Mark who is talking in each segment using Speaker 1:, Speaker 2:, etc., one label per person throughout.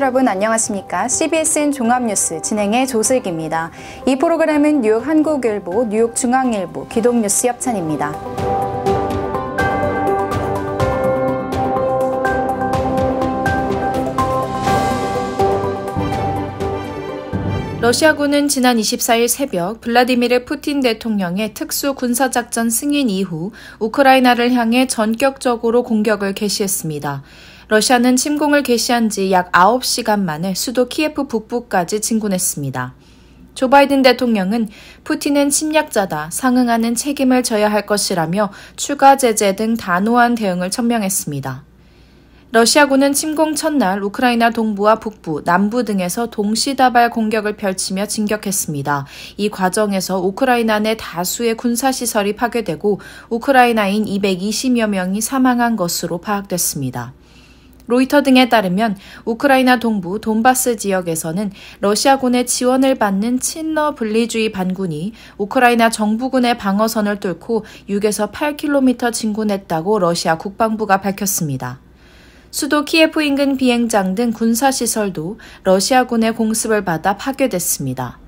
Speaker 1: 여러분 안녕하십니까? CBSN 종합뉴스 진행의 조슬기입니다. 이 프로그램은 뉴욕 한국일보, 뉴욕 중앙일보, 기독뉴스 협찬입니다. 러시아군은 지난 24일 새벽 블라디미르 푸틴 대통령의 특수 군사작전 승인 이후 우크라이나를 향해 전격적으로 공격을 개시했습니다. 러시아는 침공을 개시한 지 약 9시간 만에 수도 키예프 북부까지 진군했습니다. 조 바이든 대통령은 푸틴은 침략자다, 상응하는 책임을 져야 할 것이라며 추가 제재 등 단호한 대응을 천명했습니다. 러시아군은 침공 첫날 우크라이나 동부와 북부, 남부 등에서 동시다발 공격을 펼치며 진격했습니다. 이 과정에서 우크라이나 내 다수의 군사시설이 파괴되고 우크라이나인 220여 명이 사망한 것으로 파악됐습니다. 로이터 등에 따르면 우크라이나 동부 돈바스 지역에서는 러시아군의 지원을 받는 친러 분리주의 반군이 우크라이나 정부군의 방어선을 뚫고 6에서 8km 진군했다고 러시아 국방부가 밝혔습니다. 수도 키예프 인근 비행장 등 군사시설도 러시아군의 공습을 받아 파괴됐습니다.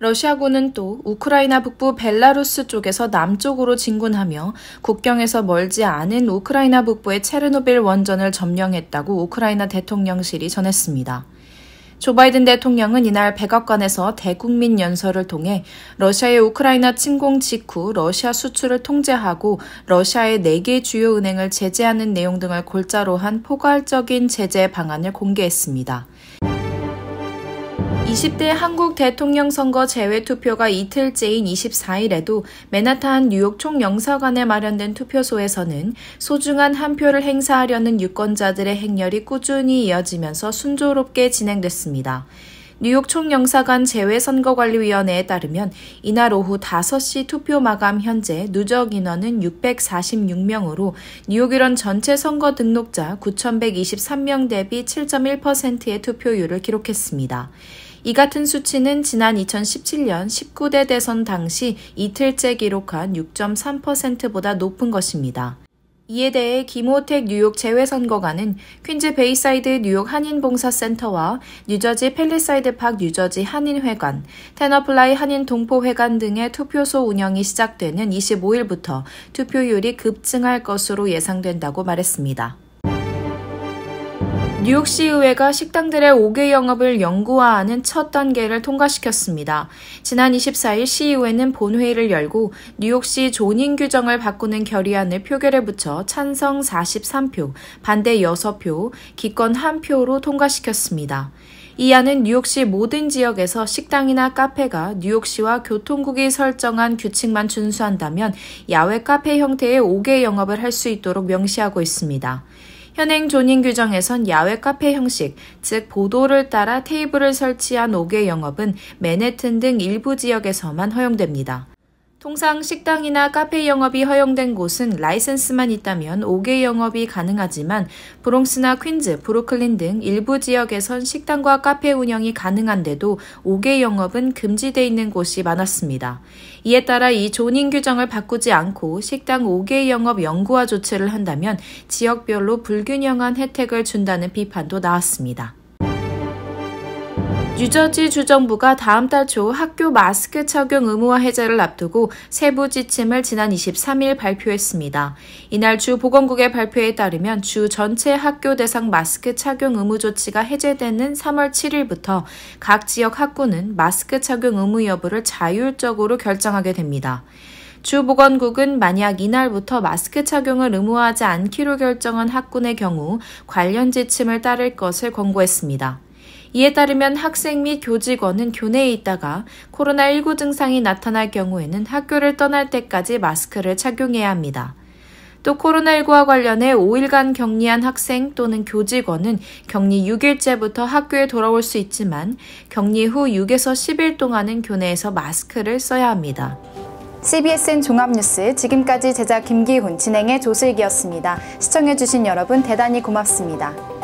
Speaker 1: 러시아군은 또 우크라이나 북부 벨라루스 쪽에서 남쪽으로 진군하며 국경에서 멀지 않은 우크라이나 북부의 체르노빌 원전을 점령했다고 우크라이나 대통령실이 전했습니다. 조 바이든 대통령은 이날 백악관에서 대국민 연설을 통해 러시아의 우크라이나 침공 직후 러시아 수출을 통제하고 러시아의 4개 주요 은행을 제재하는 내용 등을 골자로 한 포괄적인 제재 방안을 공개했습니다. 20대 한국 대통령 선거 재외 투표가 이틀째인 24일에도 맨하탄 뉴욕 총영사관에 마련된 투표소에서는 소중한 한 표를 행사하려는 유권자들의 행렬이 꾸준히 이어지면서 순조롭게 진행됐습니다. 뉴욕 총영사관 재외선거관리위원회에 따르면 이날 오후 5시 투표 마감 현재 누적 인원은 646명으로 뉴욕이런 전체 선거 등록자 9,123명 대비 7.1%의 투표율을 기록했습니다. 이 같은 수치는 지난 2017년 19대 대선 당시 이틀째 기록한 6.3%보다 높은 것입니다. 이에 대해 김호택 뉴욕 재외선거관은 퀸즈 베이사이드 뉴욕 한인봉사센터와 뉴저지 펠리사이드 팍 뉴저지 한인회관, 테너플라이 한인 동포회관 등의 투표소 운영이 시작되는 25일부터 투표율이 급증할 것으로 예상된다고 말했습니다. 뉴욕시 의회가 식당들의 5개 영업을 영구화하는 첫 단계를 통과시켰습니다. 지난 24일 시의회는 본회의를 열고 뉴욕시 존인 규정을 바꾸는 결의안을 표결에 붙여 찬성 43표, 반대 6표, 기권 1표로 통과시켰습니다. 이 안은 뉴욕시 모든 지역에서 식당이나 카페가 뉴욕시와 교통국이 설정한 규칙만 준수한다면 야외 카페 형태의 5개 영업을 할 수 있도록 명시하고 있습니다. 현행 존인 규정에선 야외 카페 형식, 즉 보도를 따라 테이블을 설치한 옥외 영업은 맨해튼 등 일부 지역에서만 허용됩니다. 통상 식당이나 카페 영업이 허용된 곳은 라이센스만 있다면 5개 영업이 가능하지만 브롱스나 퀸즈, 브루클린 등 일부 지역에선 식당과 카페 운영이 가능한데도 5개 영업은 금지돼 있는 곳이 많았습니다. 이에 따라 이 존인 규정을 바꾸지 않고 식당 5개 영업 연구와 조치를 한다면 지역별로 불균형한 혜택을 준다는 비판도 나왔습니다. 뉴저지 주정부가 다음 달 초 학교 마스크 착용 의무화 해제를 앞두고 세부 지침을 지난 23일 발표했습니다. 이날 주 보건국의 발표에 따르면 주 전체 학교 대상 마스크 착용 의무 조치가 해제되는 3월 7일부터 각 지역 학군은 마스크 착용 의무 여부를 자율적으로 결정하게 됩니다. 주보건국은 만약 이날부터 마스크 착용을 의무화하지 않기로 결정한 학군의 경우 관련 지침을 따를 것을 권고했습니다. 이에 따르면 학생 및 교직원은 교내에 있다가 코로나19 증상이 나타날 경우에는 학교를 떠날 때까지 마스크를 착용해야 합니다. 또 코로나19와 관련해 5일간 격리한 학생 또는 교직원은 격리 6일째부터 학교에 돌아올 수 있지만 격리 후 6에서 10일 동안은 교내에서 마스크를 써야 합니다. CBSN 종합뉴스 지금까지 제작 김기훈 진행의 조슬기였습니다. 시청해주신 여러분 대단히 고맙습니다.